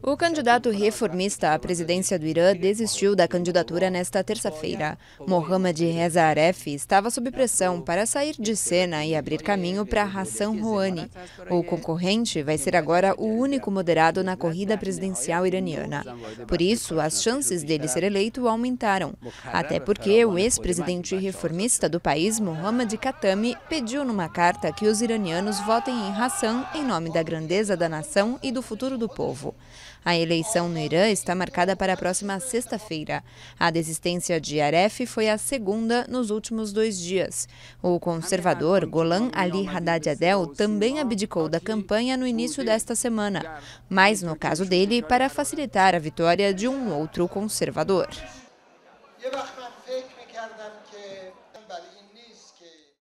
O candidato reformista à presidência do Irã desistiu da candidatura nesta terça-feira. Mohammad Reza Aref estava sob pressão para sair de cena e abrir caminho para Hassan Rouhani. O concorrente vai ser agora o único moderado na corrida presidencial iraniana. Por isso, as chances dele ser eleito aumentaram, até porque o ex-presidente reformista do país, Mohammad Khatami, pediu numa carta que os iranianos votem em Hassan em nome da grandeza da nação e do futuro do povo. A eleição no Irã está marcada para a próxima sexta-feira. A desistência de Aref foi a segunda nos últimos dois dias. O conservador Golan Ali Haddad Adel também abdicou da campanha no início desta semana, mas no caso dele, para facilitar a vitória de um outro conservador.